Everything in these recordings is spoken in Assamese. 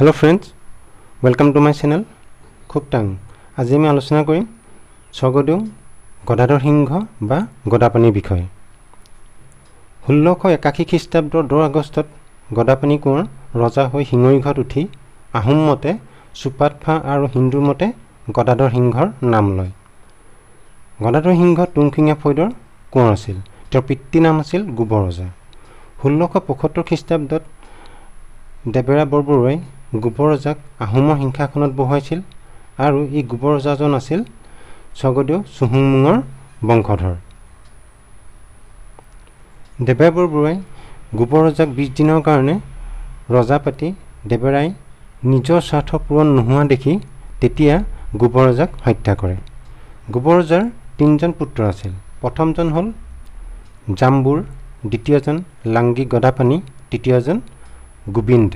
hello' friends welcome to my channel খুব টাং আজি আমি আলোচনা কৰিম স্বৰ্গদেউ গদাধৰ সিংহ বা গদাপানীৰ বিষয়ে ষোল্লশ একাশী খ্ৰীষ্টাব্দৰ দহ আগষ্টত গদাপানী কোঁৱৰ ৰজা হৈ শিঙৰি ঘৰত উঠি আহোম মতে চুপাতফা আৰু হিন্দুৰ মতে গদাধৰ সিংহৰ নাম লয় গদাধৰ সিংহ টুংখিঙা ফৈদৰ কোঁৱৰ আছিল তেওঁৰ পিতৃ নাম আছিল গোবৰজা ষোল্লশ পঁয়সত্তৰ খ্ৰীষ্টাব্দত দেৱেৰা বৰবৰুৱাই গোবৰ ৰজাক আহোমৰ সিংহাসনত বহুৱাইছিল আৰু এই ৰজাজন আছিল স্বৰ্গদেউ চুহুংমুঙৰ বংশধৰ দেৱাই বৰবৰুৱাই ৰজাক বিছ দিনৰ কাৰণে ৰজা পাতি দেৱেৰাই নিজৰ স্বাৰ্থ পূৰণ নোহোৱা দেখি তেতিয়া গোবৰ ৰজাক হত্যা কৰে গোবৰ ৰজাৰ তিনিজন পুত্ৰ আছিল প্ৰথমজন হ'ল জাম্বুৰ দ্বিতীয়জন লাংগী গদাপানী তৃতীয়জন গোবিন্দ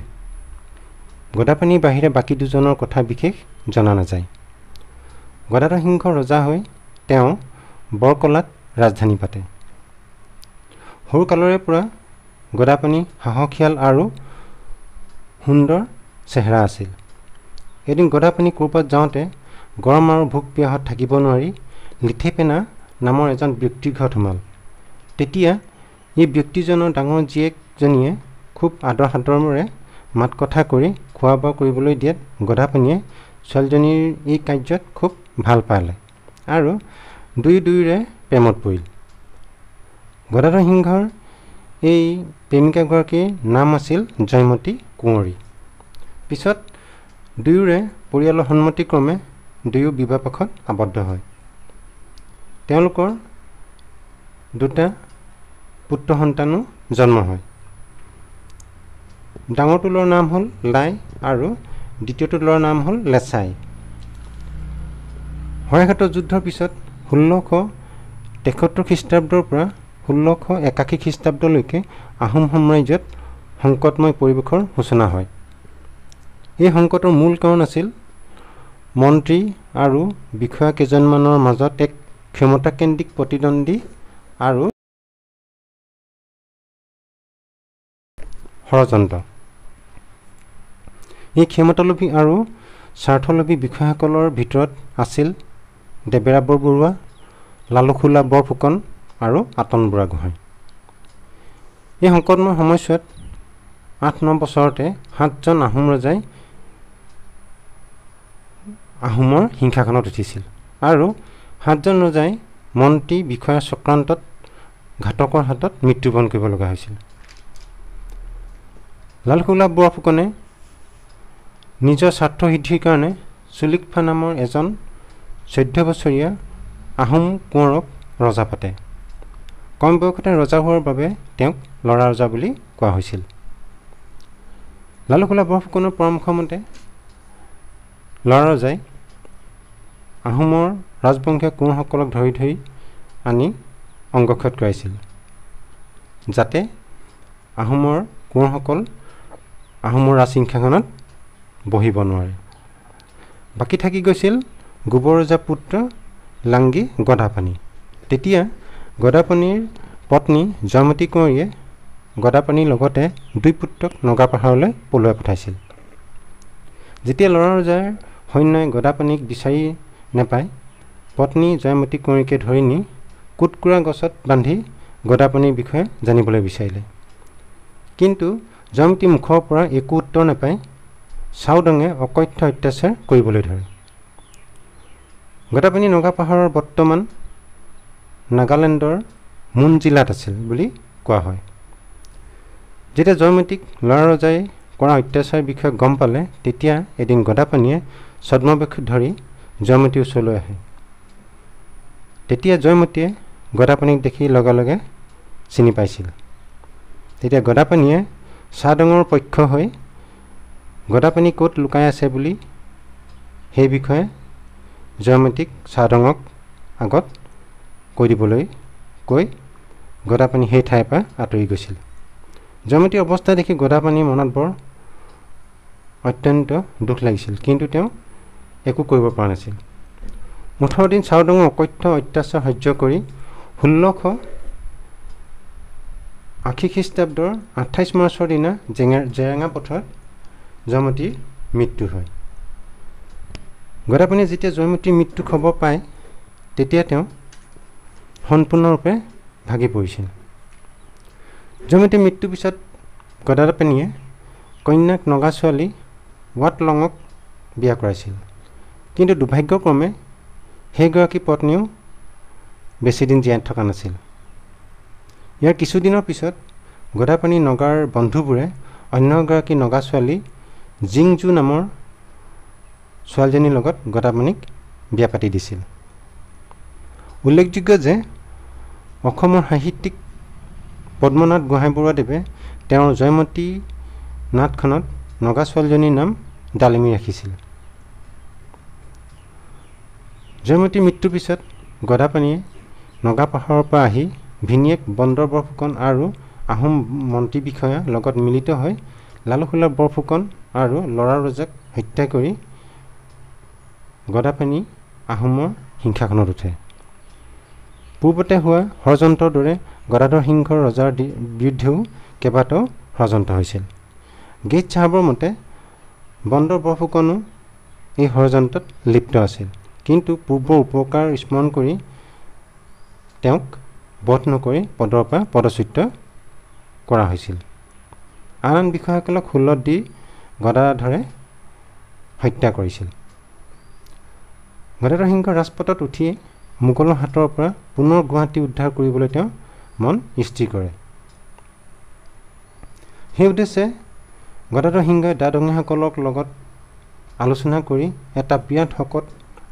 গদাপানীৰ বাহিৰে বাকী দুজনৰ কথা বিশেষ জনা নাযায় গদাধৰ সিংহ ৰজা হৈ তেওঁ বৰকলাত ৰাজধানী পাতে সৰুকালৰে পৰা গদাপানী সাহসীয়াল আৰু সুন্দৰ চেহেৰা আছিল এদিন গদাপানী ক'ৰবাত যাওঁতে গৰম আৰু ভোক পিয়াহত থাকিব নোৱাৰি লিথেপেনা নামৰ এজন ব্যক্তিৰ ঘৰত সোমাল তেতিয়া এই ব্যক্তিজনৰ ডাঙৰ জীয়েকজনীয়ে খুব আদৰ সাদৰমৰে মাত কথা কৰি খোৱা বোৱা কৰিবলৈ দিয়াত গধাপনীয়ে ছোৱালীজনীৰ এই কাৰ্যত খুব ভাল পালে আৰু দুই দুয়োৰে প্ৰেমত পৰিল গদাধৰ সিংহৰ এই প্ৰেমিকাগৰাকীৰ নাম আছিল জয়মতী কুঁৱৰী পিছত দুয়োৰে পৰিয়ালৰ সন্মতিক্ৰমে দুয়ো বিবাহ পাশত আবদ্ধ হয় তেওঁলোকৰ দুটা পুত্ৰ সন্তানো জন্ম হয় ডাঙৰ টোলৰ নাম হ'ল লাই আৰু দ্বিতীয় টোলৰ নাম হ'ল লেচাই শৰাইঘাটৰ যুদ্ধৰ পিছত ষোল্লশ তেসত্তৰ খ্ৰীষ্টাব্দৰ পৰা ষোল্লশ একাশী খ্ৰীষ্টাব্দলৈকে আহোম সাম্ৰাজ্যত সংকটময় পৰিৱেশৰ সূচনা হয় এই সংকটৰ মূল কাৰণ আছিল মন্ত্ৰী আৰু বিষয়া কেইজনমানৰ মাজত এক ক্ষমতাকেন্দ্ৰিক প্ৰতিদ্বন্দ্বী আৰু ষড়যন্ত্ৰ এই ক্ষমতালোভী আৰু স্বাৰ্থলোভী বিষয়াসকলৰ ভিতৰত আছিল দেবেৰা বৰবৰুৱা লালুখোলা বৰফুকন আৰু আতন বুঢ়াগোহাঁই এই সংকটময় সময়ছোৱাত আঠ ন বছৰতে সাতজন আহোম ৰজাই আহোমৰ হিংসাখনত উঠিছিল আৰু সাতজন ৰজাই মন্ত্ৰী বিষয়া চক্ৰান্তত ঘাতকৰ হাতত মৃত্যুবৰণ কৰিব লগা হৈছিল লালকুলা বৰফুকনে নিজৰ স্বাৰ্থ সিদ্ধিৰ কাৰণে চুলিকফা নামৰ এজন চৈধ্য বছৰীয়া আহোম কোঁৱৰক ৰজা পাতে কম বয়সতে ৰজা হোৱাৰ বাবে তেওঁক ল'ৰা ৰজা বুলি কোৱা হৈছিল লালুকলা বৰফুকনৰ পৰামৰ্শ মতে ল'ৰা ৰজাই আহোমৰ ৰাজবংশীয় কোঁৱৰসকলক ধৰি ধৰি আনি অংগক্ষত কৰাইছিল যাতে আহোমৰ কোঁৱৰসকল আহোমৰ ৰাজসিংহাসনত বহিব নোৱাৰে বাকী থাকি গৈছিল গোবৰ গোবৰজা পুত্ৰ লাংগী গদাপানী তেতিয়া গদাপানীৰ পত্নী জয়মতী কুঁৱৰীয়ে গদাপানীৰ লগতে দুই পুত্ৰক নগা পাহাৰলৈ পলুৱাই পঠাইছিল যেতিয়া ল'ৰা ৰজাৰ সৈন্যই গদাপানীক বিচাৰি নাপায় পত্নী জয়মতী কুঁৱৰীকে ধৰি নি কুটকুৰা গছত বান্ধি গদাপানীৰ বিষয়ে জানিবলৈ বিচাৰিলে কিন্তু জয়মতী মুখৰ পৰা একো উত্তৰ নাপায় চাওদঙে অকথ্য অত্যাচাৰ কৰিবলৈ ধৰে গদাপানী নগা পাহাৰৰ বৰ্তমান নাগালেণ্ডৰ মুন জিলাত আছিল বুলি কোৱা হয় যেতিয়া জয়মতীক ল'ৰা ৰজাই কৰা অত্যাচাৰৰ বিষয়ে গম পালে তেতিয়া এদিন গদাপানীয়ে ছদ্মবেশ ধৰি জয়মতীৰ ওচৰলৈ আহে তেতিয়া জয়মতীয়ে গদাপানীক দেখি লগে লগে চিনি পাইছিল তেতিয়া গদাপানীয়ে চাহদঙৰ পক্ষ হৈ গদাপানী ক'ত লুকাই আছে বুলি সেই বিষয়ে জয়মতীক চাহদঙক আগত কৈ দিবলৈ কৈ গদাপানী সেই ঠাইৰ পৰা আঁতৰি গৈছিল জয়মতীৰ অৱস্থা দেখি গদাপানীৰ মনত বৰ অত্যন্ত দুখ লাগিছিল কিন্তু তেওঁ একো কৰিব পৰা নাছিল ওঠৰ দিন চাওদঙৰ অকথ্য অত্যাচাৰ সহ্য কৰি ষোল্লশ আশী খ্ৰীষ্টাব্দৰ আঠাইছ মাৰ্চৰ দিনা জেঙা জেৰেঙা পথাৰত জয়মতীৰ মৃত্যু হয় গদাপণিয়ে যেতিয়া জয়মতীৰ মৃত্যু খবৰ পায় তেতিয়া তেওঁ সম্পূৰ্ণৰূপে ভাগি পৰিছিল জয়মতীৰ মৃত্যুৰ পিছত গদাপেনীয়ে কন্যাক নগা ছোৱালী ৱাট লঙক বিয়া কৰাইছিল কিন্তু দুৰ্ভাগ্যক্ৰমে সেইগৰাকী পত্নীয়েও বেছিদিন জীয়াই থকা নাছিল ইয়াৰ কিছুদিনৰ পিছত গদাপানী নগাৰ বন্ধুবোৰে অন্য এগৰাকী নগা ছোৱালী জিংজু নামৰ ছোৱালীজনীৰ লগত গদাপানীক বিয়া পাতি দিছিল উল্লেখযোগ্য যে অসমৰ সাহিত্যিক পদ্মনাথ গোহাঁই বৰুৱাদেৱে তেওঁৰ জয়মতী নাটখনত নগা ছোৱালীজনীৰ নাম ডালিমি ৰাখিছিল জয়মতীৰ মৃত্যুৰ পিছত গদাপানীয়ে নগা পাহাৰৰ পৰা আহি ভিনীয়েক বন্দৰ বৰফুকন আৰু আহোম মন্ত্ৰী বিষয়াৰ লগত মিলিত হৈ লালুশিলা বৰফুকন আৰু ল'ৰা ৰজাক হত্যা কৰি গদাপেনী আহোমৰ হিংসাখনত উঠে পূৰ্বতে হোৱা ষড়যন্ত্ৰৰ দৰে গদাধৰ সিংহ ৰজাৰ বিৰুদ্ধেও কেইবাটাও ষড়যন্ত্ৰ হৈছিল গেট চাহাবৰ মতে বন্দৰ বৰফুকনো এই ষড়যন্ত্ৰত লিপ্ত আছিল কিন্তু পূৰ্বৰ উপকাৰ স্মৰণ কৰি তেওঁক বধ নকৰি পদৰ পৰা পদচিত্ৰ কৰা হৈছিল আন আন বিষয়াসকলক হোলত দি গদাধৰে হত্যা কৰিছিল গদাধৰ সিংহ ৰাজপথত উঠিয়ে মোগলৰ হাতৰ পৰা পুনৰ গুৱাহাটী উদ্ধাৰ কৰিবলৈ তেওঁ মন স্থিৰ কৰে সেই উদ্দেশ্যে গদাধৰ সিংহই দাদঙীসকলক লগত আলোচনা কৰি এটা বিৰাট শকত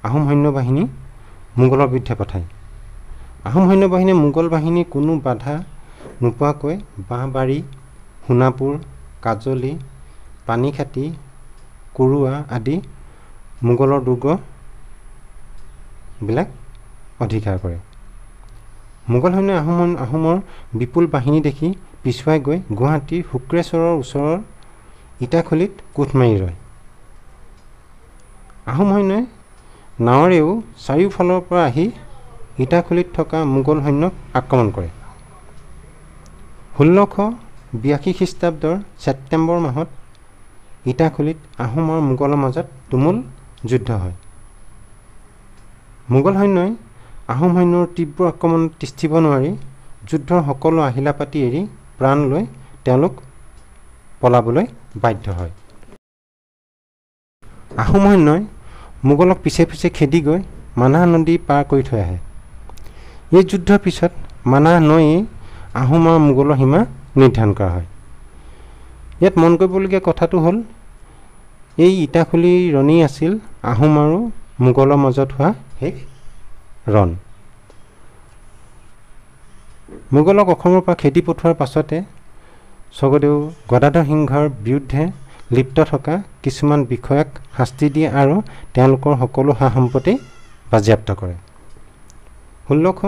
আহোম সৈন্য বাহিনী মোগলৰ বিৰুদ্ধে পঠায় আহোম সৈন্য বাহিনীয়ে মোগল বাহিনীৰ কোনো বাধা নোপোৱাকৈ বাঁহ বাৰী সোণাপুৰ কাজলি পানীখাটি কুৰুৱা আদি মোগলৰ দুৰ্গবিলাক অধিকাৰ কৰে মোগল সৈন্য আহোম আহোমৰ বিপুল বাহিনী দেখি পিছুৱাই গৈ গুৱাহাটীৰ শুক্ৰেশ্বৰৰ ওচৰৰ ইটাখলিত কোট মাৰি ৰয় আহোম সৈন্যই নাৱৰেও চাৰিওফালৰ পৰা আহি ইটাখলিত থকা মোগল সৈন্যক আক্ৰমণ কৰে ষোল্লশ বিয়াশী খ্ৰীষ্টাব্দৰ ছেপ্টেম্বৰ মাহত ইটাখুলিত আৰু মোগলৰ মাজত তুমুল যুদ্ধ হয় মোগল সৈন্যই আহোম সৈন্যৰ তীব্ৰ আক্ৰমণ তিষ্ঠিব নোৱাৰি যুদ্ধৰ সকলো আহিলা পাতি এৰি প্ৰাণ লৈ তেওঁলোক পলাবলৈ বাধ্য হয় আহোম সৈন্যই মোগলক পিছে পিছে খেদি গৈ মানাহ নদী পাৰ কৰি থৈ আহে এই যুদ্ধৰ পিছত মানাহ নৈয়ে আহোম আৰু মোগলৰ সীমা নিৰ্ধাৰণ কৰা হয় ইয়াত মন কৰিবলগীয়া কথাটো হ'ল এই ইটাখুলি ৰণেই আছিল আহোম আৰু মোগলৰ মাজত হোৱা শেষ ৰণ মোগলক অসমৰ পৰা খেদি পঠোৱাৰ পাছতে স্বৰ্গদেউ গদাধৰ সিংহৰ বিৰুদ্ধে লিপ্ত থকা কিছুমান বিষয়াক শাস্তি দিয়ে আৰু তেওঁলোকৰ সকলো সা সম্পত্তি বাজেয়াপ্ত কৰে ষোল্লশ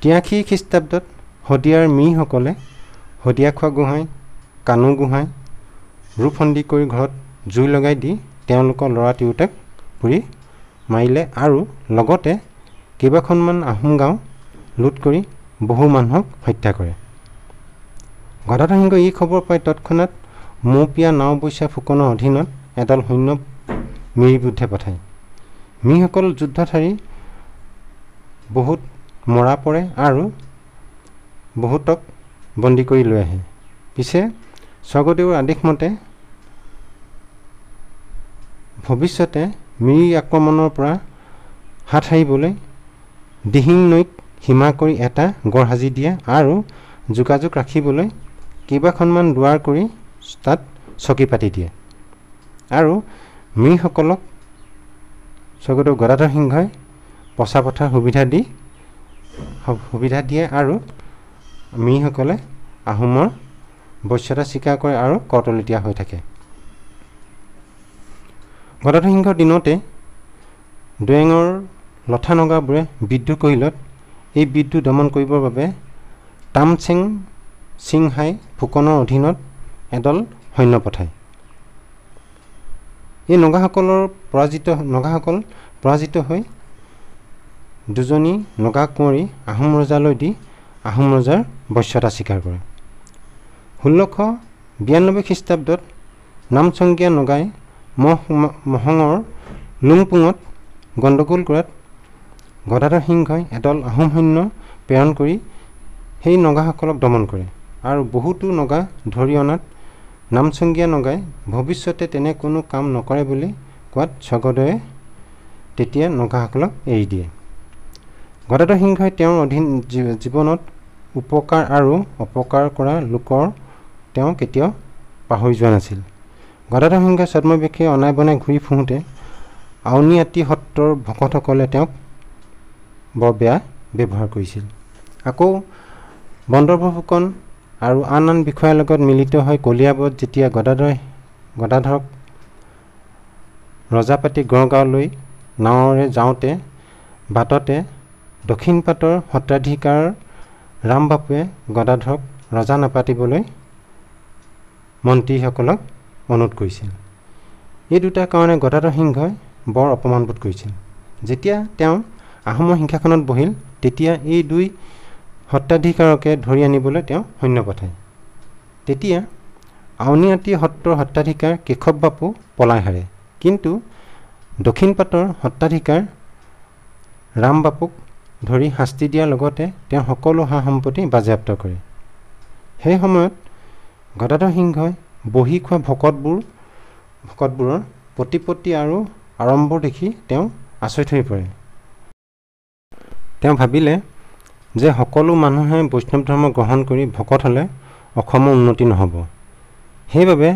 তিৰাশী খ্ৰীষ্টাব্দত শদিয়াৰ মিসকলে শদিয়া খোৱা গোহাঁই কাণু গোহাঁই ৰূপসন্দী কৰি ঘৰত জুই লগাই দি তেওঁলোকৰ ল'ৰা তিৰোতাক পুৰি মাৰিলে আৰু লগতে কেইবাখনমান আহোম গাঁও লুট কৰি বহু মানুহক হত্যা কৰে গদাধসিংহই এই খবৰ পাই তৎক্ষণাত মৌপিয়া নাও পইচা ফুকনৰ অধীনত এডাল সৈন্য মিৰি বিৰুদ্ধে পঠায় মিসকল যুদ্ধ ঠাৰি বহুত মৰা পৰে আৰু বহুতক বন্দী কৰি লৈ আহে পিছে স্বৰ্গদেৱৰ মতে ভৱিষ্যতে মিৰি আক্ৰমণৰ পৰা হাত সাৰিবলৈ দিহিং নৈত সীমা কৰি এটা গড় সাজি দিয়ে আৰু যোগাযোগ ৰাখিবলৈ কেইবাখনমান দুৱাৰ কৰি তাত চকী পাতি দিয়ে আৰু মিৰিসকলক স্বৰ্গদেউ গদাধৰ সিংহই পচা পথাৰ সুবিধা দি সুবিধা দিয়ে আৰু মিসকলে আহোমৰ বৈশ্যতা স্বীকাৰ কৰে আৰু কৰতলীতীয়া হৈ থাকে গদাধসিংহৰ দিনতে দুৱেঙৰ লঠা নগাবোৰে বিদ্যুৎ কহিলত এই বিদ্যুৎ দমন কৰিবৰ বাবে তামচেং সিংহাই ফুকনৰ অধীনত এডল সৈন্য পঠায় এই নগাসকলৰ পৰাজিত নগাসকল পৰাজিত হৈ দুজনী নগা কুঁৱৰী আহোম ৰজালৈ দি আহোম ৰজাৰ বৈশ্যতা স্বীকাৰ কৰে ষোল্লশ বিৰান্নব্বৈ খ্ৰীষ্টাব্দত নামচংকীয়া নগাই মহ মহঙৰ লুংপুঙত গণ্ডগোল কৰাত গদাধৰ সিংহই এদল আহোম সৈন্য প্ৰেৰণ কৰি সেই নগাসকলক দমন কৰে আৰু বহুতো নগা ধৰি অনাত নামচংগীয়া নগাই ভৱিষ্যতে তেনে কোনো কাম নকৰে বুলি কোৱাত স্বগদয়ে তেতিয়া নগাসকলক এৰি দিয়ে গদাধৰ সিংহই তেওঁৰ অধীন জীৱনত উপকাৰ আৰু অপকাৰ কৰা লোকৰ তেওঁ কেতিয়াও পাহৰি যোৱা নাছিল গদাধৰ সংঘে ছদ্মবেশীয়ে অনাই বনাই ঘূৰি ফুৰোঁতে আউনীআটি সত্ৰৰ ভকতসকলে তেওঁক বৰ বেয়া ব্যৱহাৰ কৰিছিল আকৌ বন্দৰভ ফুকন আৰু আন আন বিষয়াৰ লগত মিলিত হৈ কলিয়াবত যেতিয়া গদাধৰ গদাধৰক ৰজাপাতি গড়গাঁৱলৈ নাৱেৰে যাওঁতে বাটতে দক্ষিণ পাটৰ সত্ৰাধিকাৰ ৰাম বাপুৱে গদাধৰক ৰজা নাপাতিবলৈ মন্ত্ৰীসকলক অনুৰোধ কৰিছিল এই দুটা কাৰণে গদাধৰ সিংহই বৰ অপমানবোধ কৰিছিল যেতিয়া তেওঁ আহোমৰ সিংহাসনত বহিল তেতিয়া এই দুই সত্ৰাধিকাৰকে ধৰি আনিবলৈ তেওঁ সৈন্য পঠায় তেতিয়া আউনীআটী সত্ৰৰ সত্ৰাধিকাৰ কেশৱ বাপু পলাই হাৰে কিন্তু দক্ষিণ পাটৰ সত্ৰাধিকাৰ ৰাম বাপুক ধৰি শাস্তি দিয়াৰ লগতে তেওঁ সকলো সা সম্পত্তি বাজেয়াপ্ত কৰে সেই সময়ত গদাধৰ সিংহই বহি খোৱা ভকতবোৰ ভকতবোৰৰ প্ৰতিপত্তি আৰু আড়ম্ব দেখি তেওঁ আচৰিত হৈ পৰে তেওঁ ভাবিলে যে সকলো মানুহে বৈষ্ণৱ ধৰ্ম গ্ৰহণ কৰি ভকত হ'লে অসমৰ উন্নতি নহ'ব সেইবাবে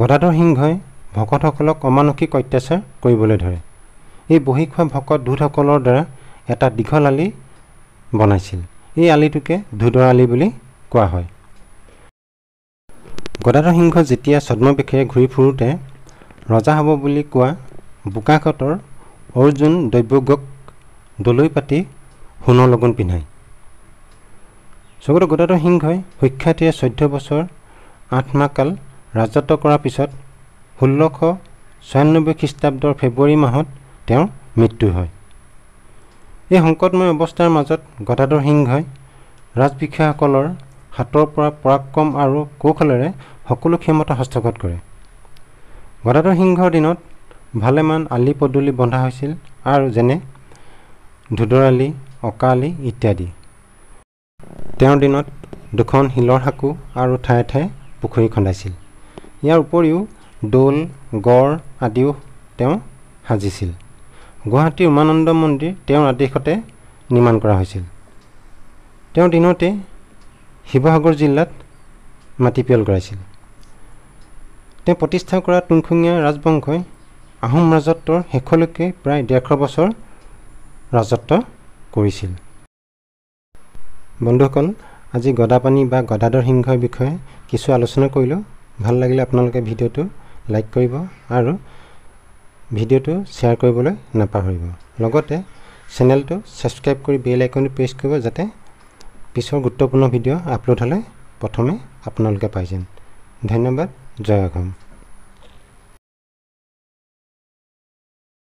গদাধৰ সিংহই ভকতসকলক অমানসিক অত্যাচাৰ কৰিবলৈ ধৰে এই বহি খোৱা ভকত দূতসকলৰ দ্বাৰা এটা দীঘল আলি বনাইছিল এই আলিটোকে ধুদৰ আলি বুলি কোৱা হয় গদাধৰ সিংহ যেতিয়া ছদ্মবেশেৰে ঘূৰি ফুৰোঁতে ৰজা হ'ব বুলি কোৱা বোকাখতৰ অৰ্জুন দ্ৰব্যজ্ঞক দলৈ পাতি সোণৰ লগুণ পিন্ধায় স্বগত গদাধৰ সিংহই সুখ্যাতিৰে চৈধ্য বছৰ আঠ মাহ কাল ৰাজত্ব কৰাৰ পিছত ষোল্লশ ছয়ান্নব্বৈ খ্ৰীষ্টাব্দৰ ফেব্ৰুৱাৰী মাহত তেওঁৰ মৃত্যু হয় এই সংকটময় অৱস্থাৰ মাজত গদাধৰ সিংহই ৰাজবিষয়াসকলৰ হাতৰ পৰা পৰাক্ৰম আৰু কৌশলেৰে সকলো ক্ষমতা হস্তগত কৰে গদাধৰ সিংহৰ দিনত ভালেমান আলি পদূলি বন্ধা হৈছিল আৰু যেনে আলি অঁকা আলি ইত্যাদি তেওঁৰ দিনত দুখন শিলৰ সাঁকো আৰু ঠায়ে ঠায়ে পুখুৰী খন্দাইছিল ইয়াৰ উপৰিও দৌল গড় আদিও তেওঁ সাজিছিল গুৱাহাটীৰ উমানন্দ মন্দিৰ তেওঁৰ আদেশতে নিৰ্মাণ কৰা হৈছিল তেওঁৰ দিনতে শিৱসাগৰ জিলাত মাটি পিয়ল কৰাইছিল তেওঁ প্ৰতিষ্ঠা কৰা তুংখুঙীয়া ৰাজবংশই আহোম ৰাজত্বৰ শেষলৈকে প্ৰায় ডেৰশ বছৰ ৰাজত্ব কৰিছিল বন্ধুসকল আজি গদাপানী বা গদাধৰ সিংহৰ বিষয়ে কিছু আলোচনা কৰিলোঁ ভাল লাগিলে আপোনালোকে ভিডিঅ'টো লাইক কৰিব আৰু ভিডিঅ'টো শ্বেয়াৰ কৰিবলৈ নাপাহৰিব লগতে চেনেলটো ছাবস্ক্ৰাইব কৰি বেল আইকনটো প্ৰেছ কৰিব যাতে পিছৰ গুৰুত্বপূৰ্ণ ভিডিঅ' আপলোড হ'লে প্ৰথমে আপোনালোকে পাই যেন ধন্যবাদ জয় অসম